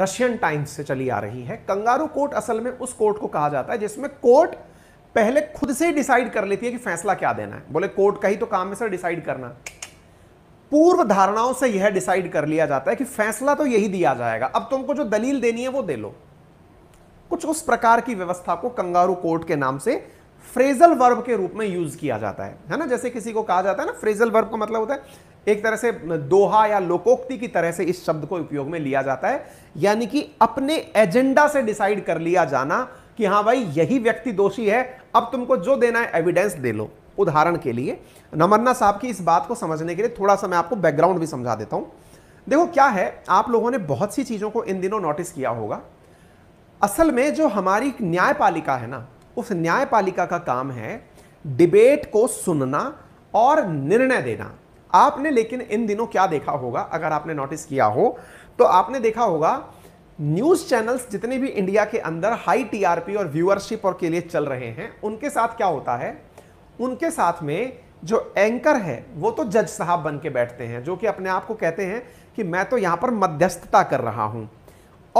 Russian times से चली आ रही है कंगारू कोर्ट असल में उस कोर्ट को कहा जाता है जिसमें कोर्ट पहले खुद से ही डिसाइड कर लेती है कि फैसला क्या देना है बोले कोर्ट का ही तो काम है सर डिसाइड करना पूर्व धारणाओं से यह डिसाइड कर लिया जाता है कि फैसला तो यही दिया जाएगा अब तुमको जो दलील देनी है वो दे लो कुछ उस प्रकार की व्यवस्था को कंगारू कोर्ट के नाम से फ्रेजल वर्ब के रूप में यूज किया जाता है है ना जैसे किसी को कहा जाता है ना फ्रेजल वर्ब का मतलब होता है एक तरह से दोहा या लोकोक्ति की तरह से इस शब्द को उपयोग में लिया जाता है यानी कि अपने एजेंडा से डिसाइड कर लिया जाना कि हाँ भाई यही व्यक्ति दोषी है अब तुमको जो देना है एविडेंस दे लो उदाहरण के लिए नमरना साहब की इस बात को समझने के लिए थोड़ा सा मैं आपको बैकग्राउंड भी समझा देता हूं देखो क्या है आप लोगों ने बहुत सी चीज़ों को इन दिनों नोटिस किया होगा असल में जो हमारी न्यायपालिका है ना उस न्यायपालिका का काम है डिबेट को सुनना और निर्णय देना आपने लेकिन इन दिनों क्या देखा होगा अगर आपने नोटिस किया हो तो आपने देखा होगा न्यूज चैनल्स जितने भी इंडिया के अंदर हाई टीआरपी और व्यूअरशिप और के लिए चल रहे हैं उनके साथ क्या होता है उनके साथ में जो एंकर है वो तो जज साहब बन के बैठते हैं जो कि अपने आप को कहते हैं कि मैं तो यहां पर मध्यस्थता कर रहा हूं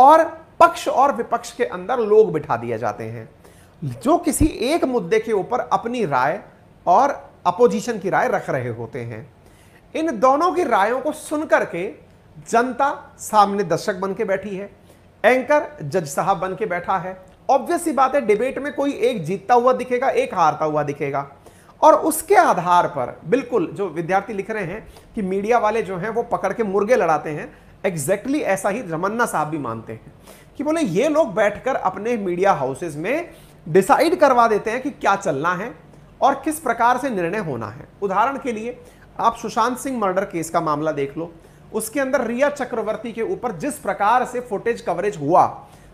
और पक्ष और विपक्ष के अंदर लोग बिठा दिए जाते हैं जो किसी एक मुद्दे के ऊपर अपनी राय और अपोजिशन की राय रख रहे होते हैं इन दोनों की रायों को सुनकर के जनता सामने दर्शक बन के बैठी है एंकर जज साहब बन के बैठा है ऑब्वियस ही बात है डिबेट में कोई एक जीतता हुआ दिखेगा एक हारता हुआ दिखेगा और उसके आधार पर बिल्कुल जो विद्यार्थी लिख रहे हैं कि मीडिया वाले जो हैं वो पकड़ के मुर्गे लड़ाते हैं एग्जैक्टली exactly ऐसा ही रमन्ना साहब भी मानते हैं कि बोले ये लोग बैठकर अपने मीडिया हाउसेज में डिसाइड करवा देते हैं कि क्या चलना है और किस प्रकार से निर्णय होना है उदाहरण के लिए आप सुशांत सिंह मर्डर केस का मामला देख लो उसके अंदर रिया चक्रवर्ती के ऊपर जिस प्रकार से फुटेज कवरेज हुआ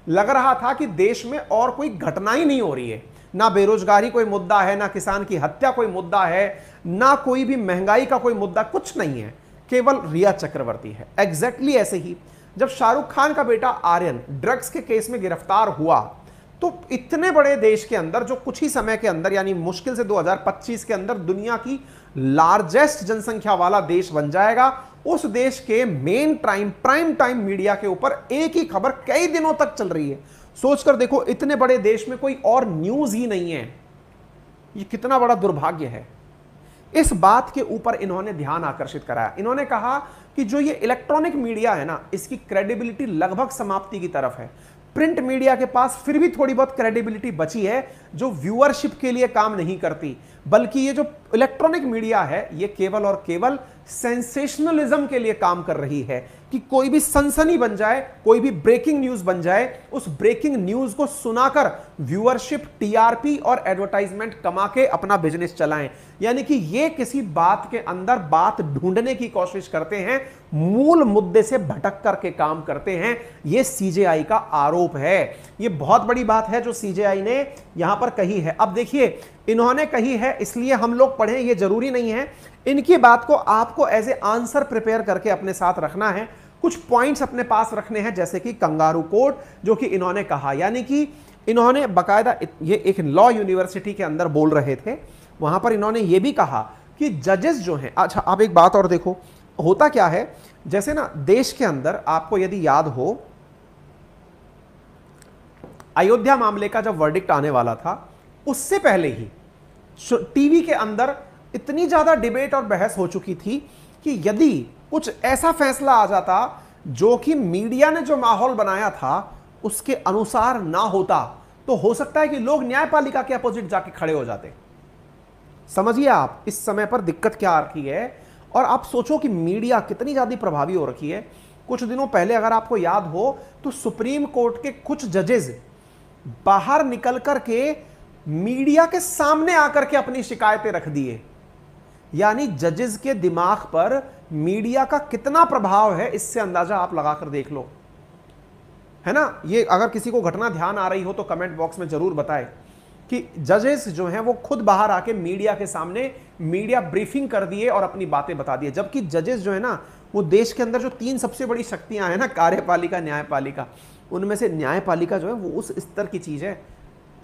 लग रहा था कि देश में और कोई घटना ही नहीं हो रही है ना बेरोजगारी कोई मुद्दा है ना किसान की हत्या कोई मुद्दा है ना कोई भी महंगाई का कोई मुद्दा कुछ नहीं है केवल रिया चक्रवर्ती है एग्जैक्टली exactly ऐसे ही जब शाहरुख खान का बेटा आर्यन ड्रग्स के केस में गिरफ्तार हुआ तो इतने बड़े देश के अंदर जो कुछ ही समय के अंदर यानी मुश्किल से 2025 के अंदर दुनिया की लार्जेस्ट जनसंख्या वाला देश बन जाएगा उस देश के main time prime time media के ऊपर एक ही खबर कई दिनों तक चल रही है सोचकर देखो इतने बड़े देश में कोई और न्यूज ही नहीं है ये कितना बड़ा दुर्भाग्य है इस बात के ऊपर इन्होंने ध्यान आकर्षित कराया इन्होंने कहा कि जो ये इलेक्ट्रॉनिक मीडिया है ना इसकी क्रेडिबिलिटी लगभग समाप्ति की तरफ है प्रिंट मीडिया के पास फिर भी थोड़ी बहुत क्रेडिबिलिटी बची है जो व्यूअरशिप के लिए काम नहीं करती बल्कि ये जो इलेक्ट्रॉनिक मीडिया है ये केवल और केवल सेंसेशनलिज्म के लिए काम कर रही है कि कोई भी सनसनी बन जाए कोई भी ब्रेकिंग न्यूज बन जाए उस ब्रेकिंग न्यूज को सुनाकर व्यूअरशिप टीआरपी और एडवर्टाइजमेंट कमा के अपना बिजनेस चलाएं यानी कि ये किसी बात के अंदर बात ढूंढने की कोशिश करते हैं मूल मुद्दे से भटक करके काम करते हैं ये सीजेआई का आरोप है ये बहुत बड़ी बात है जो सीजेआई ने यहां पर कही है अब देखिए इन्होंने कही है इसलिए हम लोग पढ़ें ये जरूरी नहीं है इनकी बात को आपको एज ए आंसर प्रिपेयर करके अपने साथ रखना है कुछ पॉइंट्स अपने पास रखने हैं जैसे कि कंगारू कोर्ट जो कि इन्होंने कहा यानी कि इन्होंने बकायदा ये एक लॉ यूनिवर्सिटी के अंदर बोल रहे थे वहां पर इन्होंने ये भी कहा कि जजेस जो हैं अच्छा आप एक बात और देखो होता क्या है जैसे ना देश के अंदर आपको यदि याद हो अयोध्या मामले का जब वर्डिक्ट आने वाला था उससे पहले ही टीवी के अंदर इतनी ज़्यादा डिबेट और बहस हो चुकी थी कि यदि कुछ ऐसा फैसला आ जाता जो कि मीडिया ने जो माहौल बनाया था उसके अनुसार ना होता तो हो सकता है कि लोग न्यायपालिका के अपोजिट जाके खड़े हो जाते समझिए आप इस समय पर दिक्कत क्या आ रही है और आप सोचो कि मीडिया कितनी ज़्यादा प्रभावी हो रखी है कुछ दिनों पहले अगर आपको याद हो तो सुप्रीम कोर्ट के कुछ जजेज बाहर निकल करके मीडिया के सामने आकर के अपनी शिकायतें रख दिए यानी जजेस के दिमाग पर मीडिया का कितना प्रभाव है इससे अंदाजा आप लगाकर देख लो है ना ये अगर किसी को घटना ध्यान आ रही हो तो कमेंट बॉक्स में जरूर बताएं कि जजेस जो हैं वो खुद बाहर आके मीडिया के सामने मीडिया ब्रीफिंग कर दिए और अपनी बातें बता दिए जबकि जजेस जो है ना वो देश के अंदर जो तीन सबसे बड़ी शक्तियां हैं ना कार्यपालिका न्यायपालिका उनमें से न्यायपालिका जो है वो उस स्तर की चीज़ है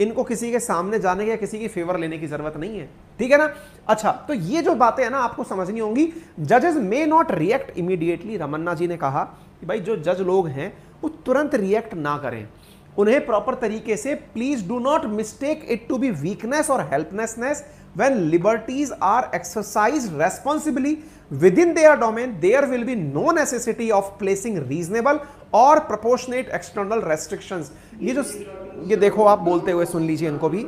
इनको किसी के सामने जाने या किसी की फेवर लेने की जरूरत नहीं है ठीक है ना अच्छा तो ये जो बातें हैं ना आपको समझनी होंगी जजेस may not react immediately Ramana ji ने कहा कि भाई जो जज लोग हैं वो तुरंत रिएक्ट ना करें उन्हें प्रॉपर तरीके से please do not mistake it to be weakness और helplessness when liberties are exercised responsibly within their domain there will be no necessity of placing reasonable और प्रपोर्शनेट एक्सटर्नल रेस्ट्रिक्शन ये जो ये देखो आप बोलते हुए सुन लीजिए इनको भी